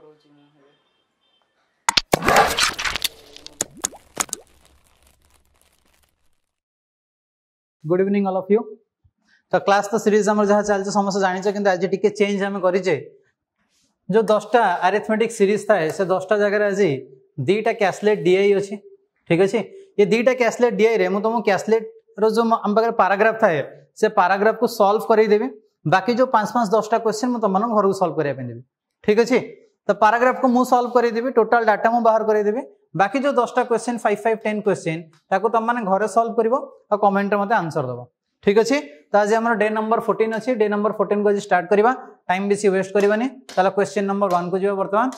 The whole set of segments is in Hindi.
Good evening all of you तो क्लास तो सीरीज हमर जहा चल छ समस्त जानि छ किंतु आज टिके चेंज हम करि छे जो 10टा अरिथमेटिक सीरीज था से 10टा जगह आज दीटा कैसलेट डीआई अछि ठीक अछि ये दीटा कैसलेट डीआई रे मु तुम कैसलेट रो जो हम बगर पैराग्राफ था से पैराग्राफ को सॉल्व करै देबे बाकी जो 5 5 10टा क्वेश्चन मु तमन घर को सॉल्व करै पेन देबे ठीक अछि तो पाराग्राफ को सल्व करदेवी टोटाल डाटा मु बाहर करदेवी बाकी जो दसटा question five five ten question ताको तुम मैंने घर सल्व कर और कमेंट मत आंसर दब ठीक अच्छे तो आज आम डे नंबर फोर्टन अच्छी डे नंबर फोर्टन को आज स्टार्ट करवा टाइम बेसी वेस्ट करवानी क्वेश्चन नंबर वन को जी बर्तमान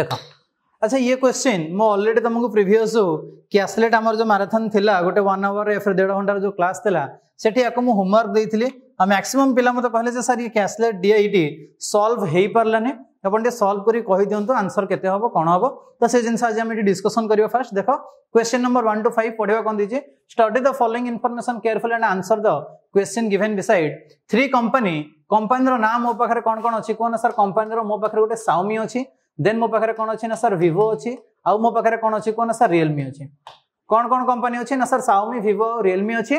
देख अच्छा ये क्वेश्चन मु अलरेडी तुमको प्रिभस क्यासलेट आम जो माराथन थी गोटे वन आवर या फिर देढ़ घंटार जो क्लास था से मुझे होमवर्क देती आ मैक्सीम पिला मत कहले सार ये क्यासलेट डीआईटी सल्व हो पारानी ଆପଣ ଟିକେ ସଲ୍ଭ କରି କହିଦିଅନ୍ତୁ ଆନ୍ସର କେତେ ହେବ କ'ଣ ହେବ ତ ସେ ଜିନିଷ ଆଜି ଆମେ ଏଠି ଡିସ୍କସନ୍ କରିବା ଫାଷ୍ଟ ଦେଖ question number one two five ପଢ଼ିବା କ'ଣ ଦେଇଛି study the following information careful and answer the question given beside three company କମ୍ପାନୀର ନାଁ ମୋ ପାଖରେ କ'ଣ କ'ଣ ଅଛି କୁହନା ସାର୍ କମ୍ପାନୀର ମୋ ପାଖରେ ଗୋଟେ ସାଉମି ଅଛି देन मो पाखे कौन अच्छे ना सर भिवो अच्छी आउ मो पाखे कौन अच्छे कौन सर रियलमी अच्छे कौन कौन कंपनी अच्छे ना सर साउमी भिवो रियलमी अच्छे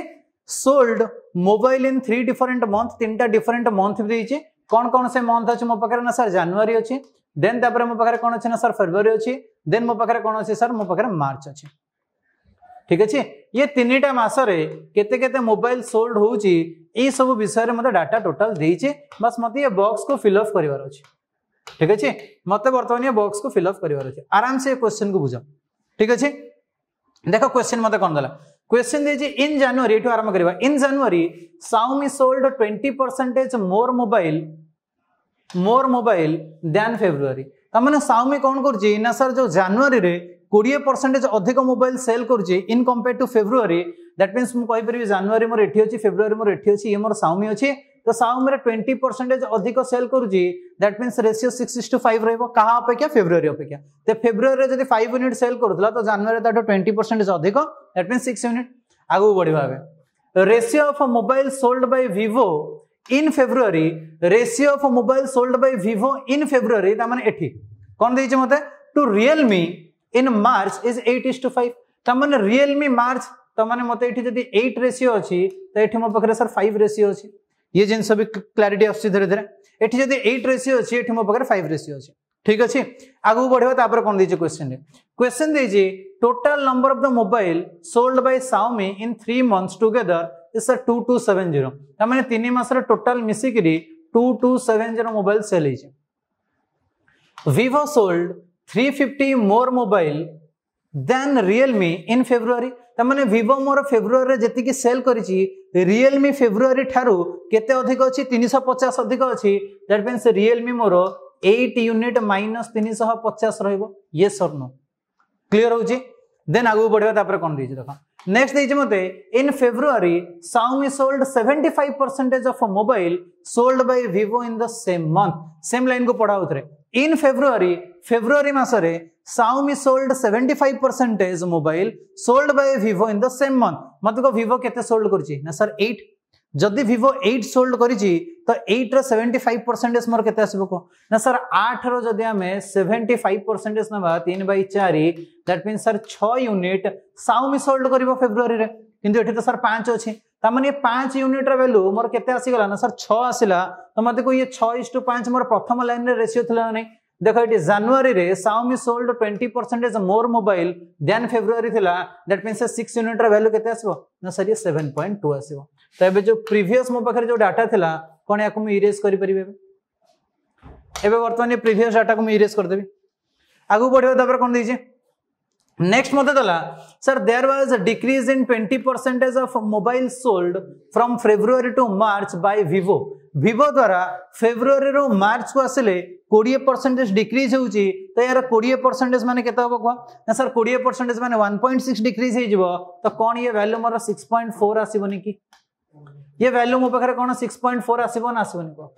sold mobile in three different month तीन टाइम डिफरेन्ट मंथ देखिए कौन कौन से मंथ अच्छे मो पाखे ना सर जानुरी अच्छे देन तापर मो पाखे कौन अच्छे ना सर फेब्रुआरी अच्छी देन मो पाखे कौन अच्छे सर मो पाखे मार्च अच्छे ठीक अच्छे ये तीन टा मसरे के मोबाइल सोल्ड हो सब विषय में मतलब डाटा टोटाल दे बस मत ये बक्स को फिलअप करार अच्छे ঠিক আছে মতো বর্তমানে বক্স কু ফিল অপ করবার আছে আরামসে কোশ্চেন কু বুঝ ঠিক আছে দেখো কোশ্চেন মতো কম দেলা কোশ্চেন দিয়েছে ইন জানুয়ারি এটু আরম্ভ করা in January Xiaomi sold twenty percentage more mobile more mobile than February তার মানে সাউমি কম করছে না স্যার যে জানুয়ারি কোড়িয়ে পরসেন্টেজ অধিক মোবাইল সেল করছে in compare to February that means মু কইপারি জানুয়ারি মোর এটি অছি ফেব্রুয়ারি মোর এটি অছি ইয়ে মোর সাউমি অছি तो साउम ट्वेंटी परसेंटेज अधिक सेल करुच्ची that mean ratio six two five क्या अपेक्षा फेब्रुआरी अपेक्षा तो फेब्रुआरी जब फाइव यूनिट सेल करूला तो जानुआरी ट्वेंटी परसेंटेज अधिक दैट मीन सिक्स यूनिट आगे बढ़वा ratio of mobile sold by Vivo in February ratio of mobile sold by Vivo in February एटी कौन दे to Realme in March is eight is two five Realme March ये एट अच्छी तो ये मो पाखे सर फाइव रेसीओ अच्छी ये जिन सब क्लारिटी आस धीरे धीरे ये जब एट रेसीो अच्छे मो पाखे फाइव रेसीो अच्छे ठीक अच्छे आगे बढ़ा कौन दे क्वेश्चन क्वेश्चन देखिए total number of the mobile sold by Xiaomi in three months together is a two two seven zero तीन मसर टोटाल मिसिक two two seven zero mobile sale हो vivo sold 350 more mobile than realme in february तमने vivo मोर फेब्रुआरी रे सेल करिछि ରିଅଲମି ଫେବୃଆରୀ ଠାରୁ କେତେ ଅଧିକ ଅଛି ତିନିଶହ ପଚାଶ ଅଧିକ ଅଛି ଦ୍ୟାଟ୍ ମିନ୍ସ ରିଅଲମି ମୋର ଏଇଟ୍ ୟୁନିଟ୍ ମାଇନସ୍ ତିନିଶହ ପଚାଶ ରହିବ ଇଏ ସର୍ ନୋ କ୍ଲିଅର ହଉଛି ଦେନ୍ ଆଗକୁ ବଢିବା ତାପରେ କ'ଣ ଦେଇଛି ଦେଖ ନେକ୍ସଟ ଦେଇଛି ମୋତେ in February Xiaomi sold seventy five percentage of mobile sold by Vivo in the same month same ଲାଇନକୁ ପଢା ହଉଥିଲେ ଇନ୍ ଫେବୃଆରୀ फेब्रवरी मसरे Xiaomi sold seventy five percentage mobile sold by Vivo in the same month मत भिवो केोल्ड कर सर एट जदि भिवो एट सोल्ड कर तो एट्र सेवेन्टी फाइव परसेंटेज मोर के आसो ना सर आठ रही आम सेवेन्टी फाइव परसेंटेज ना तीन बै चार दैट मीन सर छ यूनिट साउमी सोल्ड कर फेब्रवरी कि सर पांच अच्छी तमें ये पांच यूनिट रैल्यू मोर के आसगला ना सर छः तो मत को ये छः टू पाँच मोर प्रथम लाइन रेसीो थी ना देखो it is January रे Xiaomi sold 20 percentage more mobile than February थिला that means 6 unit सर ये 7.2 आसबो तो एबे जो प्रीवियस मो पाखरे जो डाटा थिला कोन याकु इरेज करि परिबे ये प्रीवियस डाटा को इरेज कर देबी आगु बढ़ियो तपर कोन Next Motadala, sir, there was a decrease in 20% of mobile sold from February to March by Vivo. Vivo द्वारा February रो March को आसिले 20% decrease होउची तो यार 20% माने केता हबो को ना सर 20% माने 1.6 decrease हे जीवो तो कोन ये वैल्यू मोर 6.4 आसीबोनी की ये वैल्यू मो पखरे कोन 6.4 आसीबो ना आसीबोनी को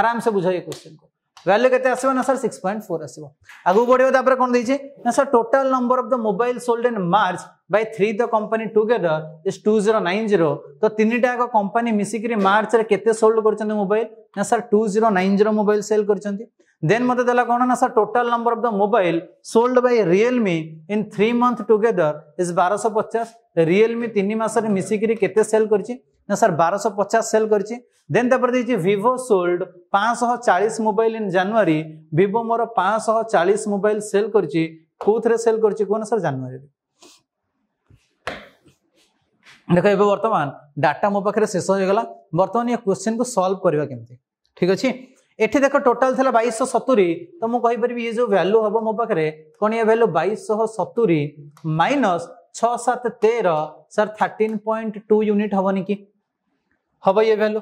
आराम से बुझाइए क्वेश्चन को ভ্যালু কেতে আসবে না স্যার সিক্স পয়েন্ট ফোর আসব আগুক বড় তাপরে কোণ দিয়েছে না sir total number of the mobile sold in March by three the company together is two zero nine zero তো তিনটা যাক কোম্পানি মিশিকি মার্চরে কেতে সোল্ড করছেন মোবাইল না sir two zero nine zero mobile sale করছেন দেন মতো দেলা কোণ না sir total number of the mobile sold by Realme in three month together is বারশো পচাশ রিয়েলমি তিন মাসরে মিশিকি কেতে সেল করছে ନା ସାର୍ ବାରଶହ ପଚାଶ ସେଲ୍ କରିଛି ଦେନ୍ ତାପରେ ଦେଇଛି ଭିଭୋ ସୋଲ୍ଡ ପାଞ୍ଚଶହ ଚାଳିଶ ମୋବାଇଲ ଇନ୍ ଜାନୁଆରୀ ଭିଭୋ ମୋର ପାଞ୍ଚଶହ ଚାଳିଶ ମୋବାଇଲ ସେଲ୍ କରିଛି କେଉଁଥିରେ ସେଲ୍ କରିଛି କୁହ ସାର୍ ଜାନୁଆରୀରେ ଦେଖ ଏବେ ବର୍ତ୍ତମାନ ଡାଟା ମୋ ପାଖରେ ଶେଷ ହୋଇଗଲା ବର୍ତ୍ତମାନ ଏ କ୍ୱେଶ୍ଚିନ୍କୁ ସଲ୍ଭ କରିବା କେମିତି ଠିକ୍ ଅଛି ଏଠି ଦେଖ ଟୋଟାଲ ଥିଲା ବାଇଶଶହ ସତୁରି ତ ମୁଁ କହିପାରିବି ଏ ଯେଉଁ ଭାଲ୍ୟୁ ହବ ମୋ ପାଖରେ କ'ଣ ଏ ଭାଲ୍ୟୁ ବାଇଶଶହ ସତୁରି ମାଇନସ୍ ଛଅ ସାତ ତେର sir thirteen point two unit ହବନି କି हम ये भैल्यू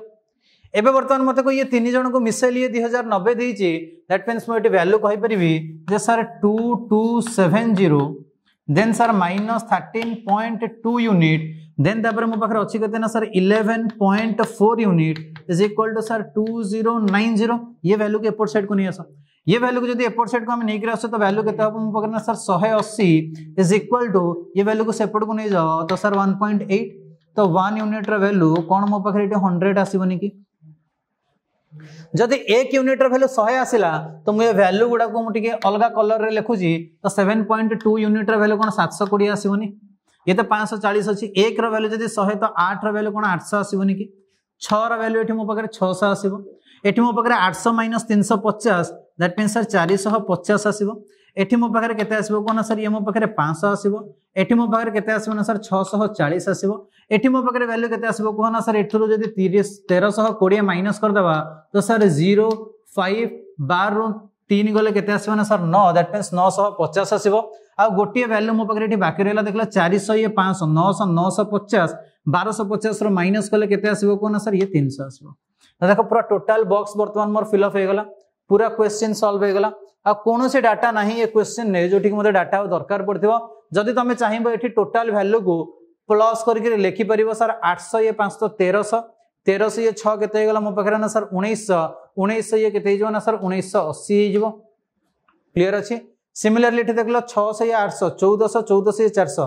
एवं बर्तमान मत ये तीन जन को मिसाइल ये दुई हजार नबे दैट मीनस मुझे भैल्यू कहीपरि sir two two seven zero then sir minus thirteen point two unit then तापर मो पाखे अच्छी कहते ना sir eleven point four unit is equal to sir two zero nine zero ये भैल्यू को एपोर्ट सैड को नहीं आस ये भैल्यू को जब एपोर्ट को आम नहीं आस तो वैल्यू के मो पाखे ना सर शहे अशी इज इक्वाल टू ये भैल्यू को सेपट को नहीं जाओ तो सर वन पॉइंट एट तो वन यूनिट रैल्यू कौन मो पाखे हंड्रेड आसबन जदि एक यूनिट रैल्यू शहे आसला तो मुझे भैल्यू गुडा मुझे अलग कलर में लिखुची तो seven point two unit value कौन सात कोड़े आसबन ये तो पांचश चालीस अच्छी एक रैल्यू जब शहे तो आठ रैल्यू कौन सौ आसबन कि छर भैल्यू ये मो पाखे छःश आसो मो पाखे आठश माइनस तीन शौ पचास दैट मीन सर चार शह पचास आसो ଏଠି ମୋ ପାଖରେ କେତେ ଆସିବ କହନା ସାର୍ ଇଏ ମୋ ପାଖରେ ପାଞ୍ଚଶହ ଆସିବ ଏଠି ମୋ ପାଖରେ କେତେ ଆସିବ ନା ସାର୍ ଛଅଶହ ଚାଳିଶ ଆସିବ ଏଠି ମୋ ପାଖରେ ଭାଲ୍ୟୁ କେତେ ଆସିବ କହନା ସାର୍ ଏଠିରୁ ଯଦି ତିରିଶ ତେରଶହ କୋଡ଼ିଏ ମାଇନସ୍ କରିଦେବା ତ ସାର୍ ଜିରୋ ଫାଇଭ ବାରରୁ ତିନି ଗଲେ କେତେ ଆସିବ ନା ସାର୍ ନଅ ଦ୍ୟାଟ୍ ମିନ୍ସ ନଅଶହ ପଚାଶ ଆସିବ ଆଉ ଗୋଟିଏ ଭାଲ୍ୟୁ ମୋ ପାଖରେ ଏଠି ବାକି ରହିଲା ଦେଖିଲା ଚାରିଶହ ଇଏ ପାଞ୍ଚଶହ ନଅଶହ ନଅଶହ ପଚାଶ ବାରଶହ ପଚାଶରୁ ମାଇନସ୍ କଲେ କେତେ ଆସିବ କହନା ସାର୍ ଇଏ ତିନିଶହ ଆସିବ ଦେଖ ପୁରା ଟୋଟାଲ ବକ୍ସ ବର୍ତ୍ତମାନ ମୋର ଫିଲ୍ଅପ୍ ହେଇଗଲା पूरा क्वेश्चन सल्व गला आ कौन से डाटा ना ये क्वेश्चन ने जो मत डाटा दरकार पड़ो जदि तुम चाहिए ये टोटाल भैल्यू को प्लस करके लिखिपर सर आठ सौ ये पांच सौ तेरह तेरश ये छः के मो पाखे ना सर उन्नीस उन्नीस ये के ना सर उन्नीस अशी हो क्लीयर अच्छे सिमिलरली देख ल छःश ये आठ सौ चौदह चौदश ये चारश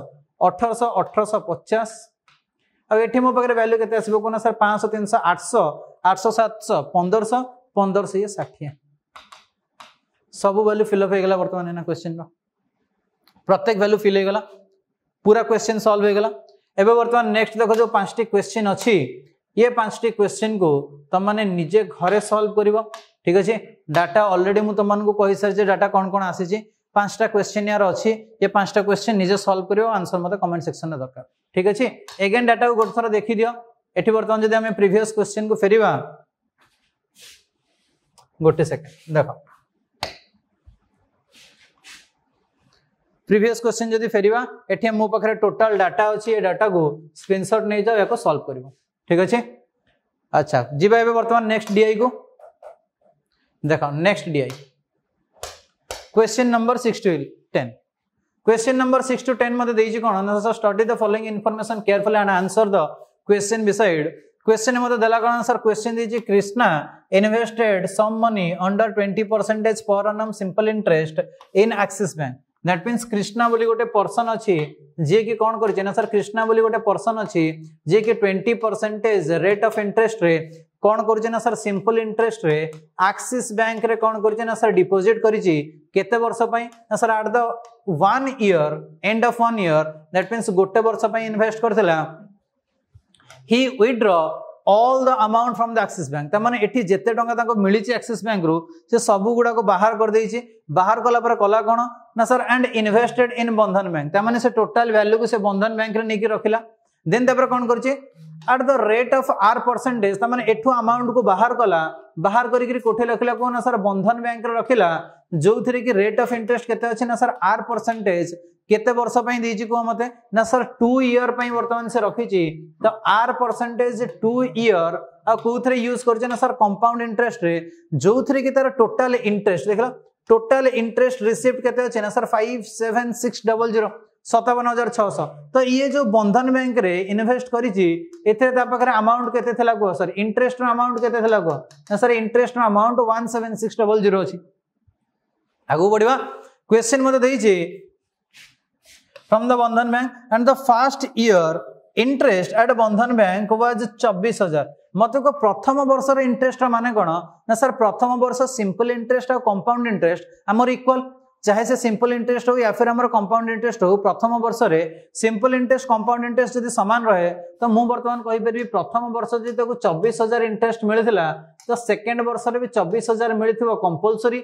अठरश अठरश पचास ये मो पाखे भैल्यू के आसो कहना सर पाँच तीन शह आठश आठश सातश पंदरश पंदरश ये षाठी ସବୁ ଭାଲ୍ୟୁ ଫିଲ୍ଅପ୍ ହେଇଗଲା ବର୍ତ୍ତମାନ ଏଇନା କ୍ୱେଶ୍ଚିନ୍ର ପ୍ରତ୍ୟେକ ଭାଲ୍ୟୁ ଫିଲ୍ ହେଇଗଲା ପୁରା କ୍ୱେଶ୍ଚିନ୍ ସଲ୍ଭ ହେଇଗଲା ଏବେ ବର୍ତ୍ତମାନ ନେକ୍ସଟ ଦେଖ ଯେଉଁ ପାଞ୍ଚଟି କ୍ୱେଶ୍ଚିନ୍ ଅଛି ଇଏ ପାଞ୍ଚଟି କ୍ୱେଶ୍ଚିନ୍କୁ ତୁମମାନେ ନିଜେ ଘରେ ସଲ୍ଭ କରିବ ଠିକ୍ ଅଛି ଡାଟା ଅଲରେଡ଼ି ମୁଁ ତୁମମାନଙ୍କୁ କହିସାରିଛି ଡାଟା କ'ଣ କ'ଣ ଆସିଛି ପାଞ୍ଚଟା କ୍ୱେଶ୍ଚିନ୍ ୟାର ଅଛି ଏ ପାଞ୍ଚଟା କ୍ୱେଶ୍ଚିନ୍ ନିଜେ ସଲ୍ଭ କରିବ ଆନ୍ସର୍ ମୋତେ କମେଣ୍ଟ ସେକ୍ସନ୍ରେ ଦରକାର ଠିକ୍ ଅଛି ଏଗେନ୍ ଡାଟାକୁ ଗୋଟେ ଥର ଦେଖିଦିଅ ଏଠି ବର୍ତ୍ତମାନ ଯଦି ଆମେ ପ୍ରିଭିୟସ୍ କ୍ୱେଶ୍ଚିନ୍କୁ ଫେରିବା ଗୋଟେ ସେକେଣ୍ଡ ଦେଖ प्रिभस क्वेश्चन जब फेरवा ये मो पाखे टोटाल डाटा अच्छी ये डाटा को स्क्रीनसट नहीं जाओ या सल्व कर ठीक अच्छे अच्छा जी बर्तमान नेक्स्ट डीआई को देख next DI question number six to ten question number six to ten मतलब कौन study the following information careful and answer the question beside question मत दे कौन सर क्वेश्चन दे Krishna invested some money under twenty percentage per annum simple interest in Axis bank that means Krishna बोली गोटे पर्सन अच्छी जी कि कौन कर सर कृष्णा बोली गोटे पर्सन अच्छी जी कि 20 परसेंटेज रेट ऑफ इंटरेस्ट रे कौन कर सर सिंपल इंटरेस्ट रे एक्सिस बैंक रे कौन कर सर डिपॉजिट करिछि वर्ष पई sir at the one year end of one year that means गोटे वर्ष पई इन्वेस्ट करथिला ही withdraw all the amount from the Axis bank तार एटी जिते टाँग मिली एक्सिस बैंक रु से सब गुड़ाक बाहर करदे बाहर कला कला कौन ना सर एंड इनभेस्टेड इन बंधन बैंक ताने से टोटाल भैल्यू को से बंधन बैंक रे नहीं रखिला देन तापर कौन कर at the rate of R percentage ताने एठू अमाउंट को बाहर कला बाहर करी कोठे रखिला कौन सर बंधन बैंक रखिला जो थी कि रेट अफ इंटरेस्ट के ना सर आर परसेंटेज केते वर्ष पई देछि को ना सर टू इयर पर वर्तमान से रखी तो आर परसेंटेज टू इयर आउ कौ यूज कर सर कंपाउंड इंटरेस्ट रे जो थी कि तार टोटाल इंटरेस्ट देख देखला टोटल इंटरेस्ट रिसिप्ट कितने अच्छे ना sir five seven six double zero सतावन हजार छःश तो ये जो बंधन बैंक रे इनभेस्ट कर अमाउंट के कह सर इंटरेस्ट रमाउंट के कह sir interest amount one seven six double zero अच्छी आगे बढ़िया क्वेश्चन मत from the Bandhan bank and the first year interest at Bandhan bank was चबीस हजार ମତେ କହ ପ୍ରଥମ ବର୍ଷର ଇଣ୍ଟରେଷ୍ଟର ମାନେ କ'ଣ ନା ସାର୍ ପ୍ରଥମ ବର୍ଷ ସିମ୍ପଲ୍ ଇଣ୍ଟରେଷ୍ଟ ଆଉ କମ୍ପାଉଣ୍ଡ ଇଣ୍ଟରେଷ୍ଟ ଆମର ଇକ୍ୱାଲ୍ ଚାହେ ସେ ସିମ୍ପଲ୍ ଇଣ୍ଟରେଷ୍ଟ ହଉ ୟା ଫେର୍ ଆମର କମ୍ପାଉଣ୍ଡ ଇଣ୍ଟରେଷ୍ଟ ହଉ ପ୍ରଥମ ବର୍ଷରେ ସିମ୍ପଲ୍ ଇଣ୍ଟରେଷ୍ଟ କମ୍ପାଉଣ୍ଡ ଇଣ୍ଟରେଷ୍ଟ ଯଦି ସମାନ ରହେ ତ ମୁଁ ବର୍ତ୍ତମାନ କହିପାରିବି ପ୍ରଥମ ବର୍ଷ ଯଦି ତାକୁ ଚବିଶ ହଜାର ଇଣ୍ଟରେଷ୍ଟ ମିଳିଥିଲା ତ ସେକେଣ୍ଡ ବର୍ଷରେ ବି ଚବିଶ ହଜାର ମିଳିଥିବ କମ୍ପଲସରି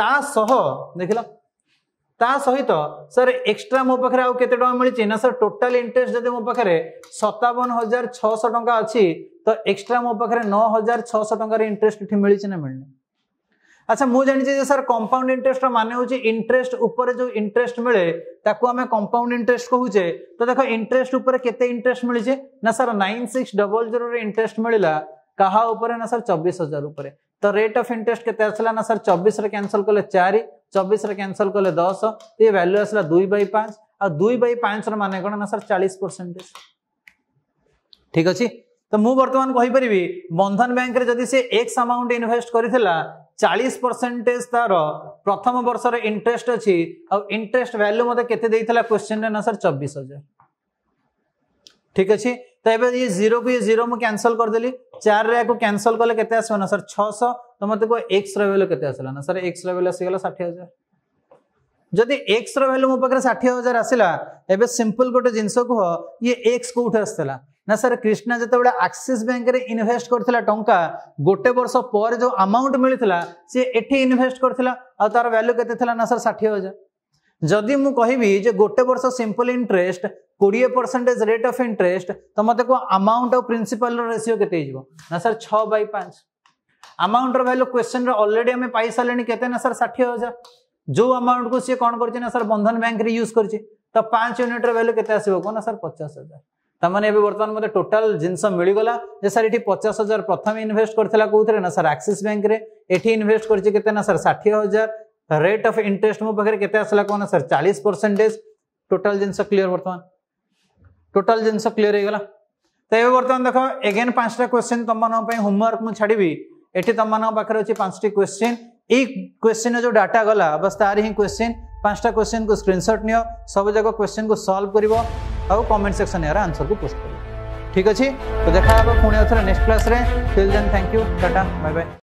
ତା ସହ ଦେଖିଲା ତା ସହିତ ସାର୍ ଏକ୍ସଟ୍ରା ମୋ ପାଖରେ ଆଉ କେତେ ଟଙ୍କା ମିଳିଛି ନା ସାର୍ ଟୋଟାଲ ଇଣ୍ଟରେଷ୍ଟ ଯଦି ମୋ ପାଖରେ ସତାବନ ହଜାର ଛଅଶହ ଟଙ୍କା ଅଛି ତ ଏକ୍ସଟ୍ରା ମୋ ପାଖରେ ନଅ ହଜାର ଛଅଶହ ଟଙ୍କାର ଇଣ୍ଟରେଷ୍ଟ ଏଠି ମିଳିଛି ନା ମିଳିନି আচ্ছা মু জানিছি যে স্যার কম্পাউন্ড ইন্টারেস্টর মানে হচ্ছে ইন্টারেস্ট উপরে যে ইন্টারেস্ট মিলে তাকে আমি কম্পাউন্ড ইন্টারেস্ট কুচে তো দেখো ইন্টারেস্ট উপরে কেতে ইন্টারেস্ট মিছে না sir nine six double zero interest মিলা কাহা উপরে না স্যার চব্বিশ হাজার উপরে তো রেট অফ ইন্টারেস্ট কেতে আসলা না স্যার চব্বিশ ক্যানসেল কলে চারি চবিশরে ক্যানসেল কলে দশ তো ইয়ে ভ্যালু আসলা দুই বাই পাঁচ আর দুই বাই পাঁচর মানে কোণ না স্যার চাশ পরসেটেজ ঠিক আছে তো মু বর্তমান কহিপারি বন্ধন ব্যাঙ্করে যদি সে এক্স আমাউন্ট ইনভেস্ট করেছিল চাশ পরসেটেজ তার প্রথম বর্ষর ইন্টরেস্ট অছি আন্টরেস্ট ভ্যালু মতো কেতে দিয়েছিল কোশ্চেন না স্যার চবিশ হাজার ठीक अच्छे तो ये जीरो को ये जीरो मुझे कैनसल करदेली चार या कैनसल कले के सर छश तो मत कह एक्स रैल्यू के सर एक्स रैल्यू आसगला षाठी हजार जदि एक्स रैल्यू मो पाखे षाठी हजार आसला एवं सिंपल गोटे जिनस कह ये एक्स कौट आसला ना सर कृष्णा जिते आक्सीस बैंक रे इनभेस्ट करता टाँचा गोटे वर्ष पर जो आमाउंट मिलता सी एटी इनभेस्ट करता आ तार भैल्यू के सर षाठी हजार जदि मुझे कहबी गोटे वर्ष सिंपल इंटरेस्ट कोड़े परसेंटेज रेट অফ इंटरेस्ट तो मत कह আমাউন্ট আউ প্রিন্সিপাল রেসিও के ना सर छः बै पाँच পাঁচ रैल्यू क्वेश्चन কোশ্চেন आम पाई सारे के सर षाठी हजार जो अमाउंट को सी कौन कर सर बंधन बैंक रे यूज कर तो पांच यूनिट रैल्यू के कहना सर पचास हजार तमें बर्तमान मतलब टोटाल जिनस मिलगला सर ये पचास हजार प्रथम इनभेस्ट करता कौन ना सर आक्सीस बैंक ये इनभेस्ट करते सर षाठी हजार रेट अफ इंटरेस्ट मो पाखे के कहना सर चालीस परसेंटेज टोटाल जिन क्लीयर बर्तमान ଟୋଟାଲ ଜିନିଷ କ୍ଲିୟର ହେଇଗଲା ତ ଏବେ ବର୍ତ୍ତମାନ ଦେଖ ଏଗେନ୍ ପାଞ୍ଚଟା କ୍ୱେଶ୍ଚିନ୍ ତମମାନଙ୍କ ପାଇଁ ହୋମୱାର୍କ ମୁଁ ଛାଡ଼ିବି ଏଠି ତମମାନଙ୍କ ପାଖରେ ଅଛି ପାଞ୍ଚଟି କ୍ୱେଶ୍ଚିନ୍ ଏଇ କ୍ୱେଶ୍ଚିନ୍ର ଯେଉଁ ଡାଟା ଗଲା ବାସ୍ ତାର ହିଁ କ୍ୱେଶ୍ଚିନ୍ ପାଞ୍ଚଟା କ୍ୱେଶ୍ଚିନ୍କୁ ସ୍କ୍ରିନସଟ୍ ନିଅ ସବୁଯାକ କ୍ୱେଶ୍ଚିନ୍କୁ ସଲ୍ଭ କରିବ ଆଉ କମେଣ୍ଟ ସେକ୍ସନ୍ ଏହାର ଆନ୍ସର୍କୁ ପୋଷ୍ଟ କରିବ ଠିକ୍ ଅଛି ତ ଦେଖାହେବ ପୁଣି ଆଉ ଥରେ ନେକ୍ସଟ କ୍ଲାସ୍ରେ till then thank you tata bye bye